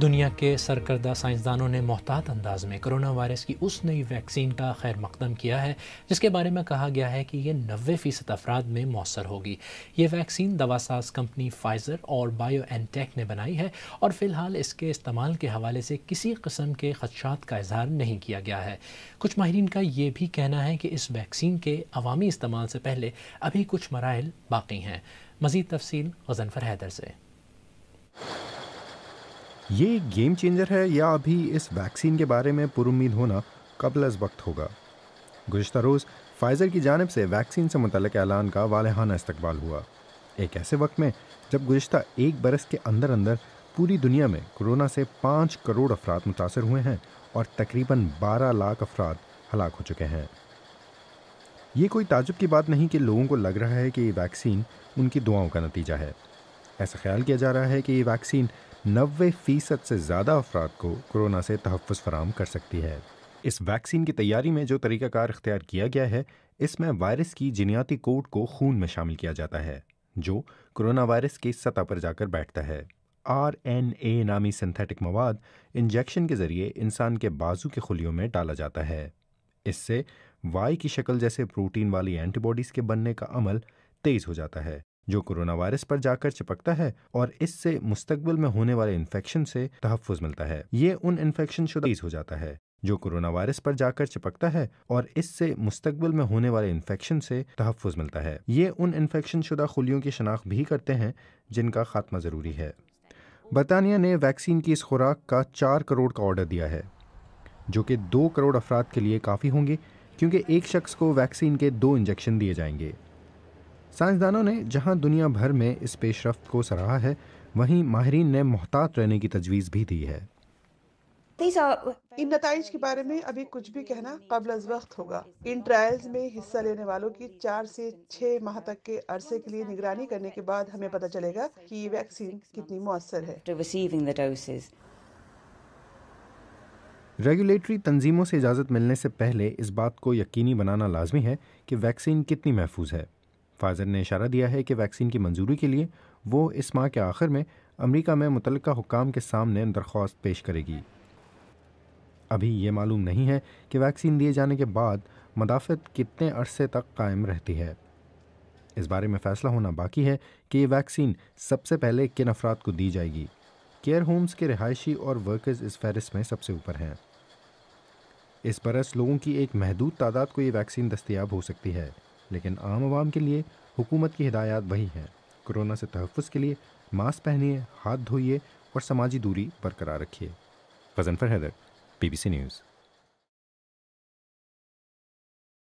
दुनिया के सरकर्दा साइंसदानों ने मोहतात अंदाज में कोरोना वायरस की उस नई वैक्सीन का खैर मकदम किया है जिसके बारे में कहा गया है कि यह नबे फ़ीसद अफराद में मौसर होगी ये वैक्सीन दवासाज कंपनी फाइज़र और बायो एनटेक ने बनाई है और फ़िलहाल इसके इस्तेमाल के हवाले से किसी कस्म के खदशात का इजहार नहीं किया गया है कुछ माहरीन का ये भी कहना है कि इस वैक्सीन के अवामी इस्तेमाल से पहले अभी कुछ मराइल बाकी हैं मज़ीद तफसील गजनफर हैदर से ये गेम चेंजर है या अभी इस वैक्सीन के बारे में पुरुद होना कबल अज वक्त होगा गुजत रोज़ फाइज़र की जानब से वैक्सीन से मुतल ऐलान का वालहाना इस्तबाल हुआ एक ऐसे वक्त में जब गुज्त एक बरस के अंदर अंदर पूरी दुनिया में कोरोना से पाँच करोड़ अफराद मुतासर हुए हैं और तकरीबन बारह लाख अफराद हलाक हो चुके हैं ये कोई ताजुब की बात नहीं कि लोगों को लग रहा है कि ये वैक्सीन उनकी दुआओं का नतीजा है ऐसा ख्याल किया जा रहा है कि ये वैक्सीन नबे फ़ीसद से ज़्यादा अफराद को कोरोना से तहफ़ फराम कर सकती है इस वैक्सीन की तैयारी में जो तरीक़ाकार अख्तियार किया गया है इसमें वायरस की जिनियाती कोड को खून में शामिल किया जाता है जो कोरोना वायरस की सतह पर जाकर बैठता है आर एन ए नामी सिंथेटिक मवाद इंजेक्शन के ज़रिए इंसान के बाजू के खुलियों में डाला जाता है इससे वाई की शक्ल जैसे प्रोटीन वाली एंटीबॉडीज़ के बनने का अमल तेज़ हो जाता है जो कोरोना वायरस पर जाकर चिपकता है और इससे मुस्तकबिल में होने वाले इन्फेक्शन से तहफ़ मिलता है ये उन इन्फेक्शन शुदा हो जाता है जो कोरोना वायरस पर जाकर चिपकता है और इससे मुस्तकबिल में होने वाले इन्फेक्शन से तहफ़ मिलता है ये उन इन्फेक्शन शुदा खुलियों की शनाख्त भी करते हैं जिनका खात्मा ज़रूरी है बरतानिया ने वैक्सीन की इस खुराक का चार करोड़ का ऑर्डर दिया है जो कि दो करोड़ अफराद के लिए काफ़ी होंगे क्योंकि एक शख्स को वैक्सीन के दो इंजेक्शन दिए जाएंगे साइंसदानों ने जहां दुनिया भर में इस पेशरफ को सराहा है वहीं माहरीन ने मोहतात रहने की तजवीज़ भी दी है इन नतज के बारे में अभी कुछ भी कहना कबल वक्त होगा इन ट्रायल्स में हिस्सा लेने वालों की चार से छह माह तक के अरसे के लिए निगरानी करने के बाद हमें पता चलेगा कि ये वैक्सीन कितनी मौसर है रेगुलेटरी तंजीमों से इजाज़त मिलने से पहले इस बात को यकीनी बनाना लाजमी है कि वैक्सीन कितनी महफूज है फाइजर ने इशारा दिया है कि वैक्सीन की मंजूरी के लिए वो इस माह के आखिर में अमेरिका में मुतल हुकाम के सामने दरख्वास्त पेश करेगी अभी ये मालूम नहीं है कि वैक्सीन दिए जाने के बाद मदाफत कितने अरसे तक कायम रहती है इस बारे में फ़ैसला होना बाकी है कि ये वैक्सीन सबसे पहले किन अफराद को दी जाएगी केयर होम्स के रिहायशी और वर्कर्स इस फहरिस्त में सबसे ऊपर हैं इस बरस लोगों की एक महदूद तादाद को ये वैक्सीन दस्तियाब हो सकती है लेकिन आम आवाम के लिए हुकूमत की हिदायत वही हैं कोरोना से तहफ़ के लिए मास्क पहनिए हाथ धोइए और समाजी दूरी बरकरार रखिए फजन हैदर बीबीसी न्यूज़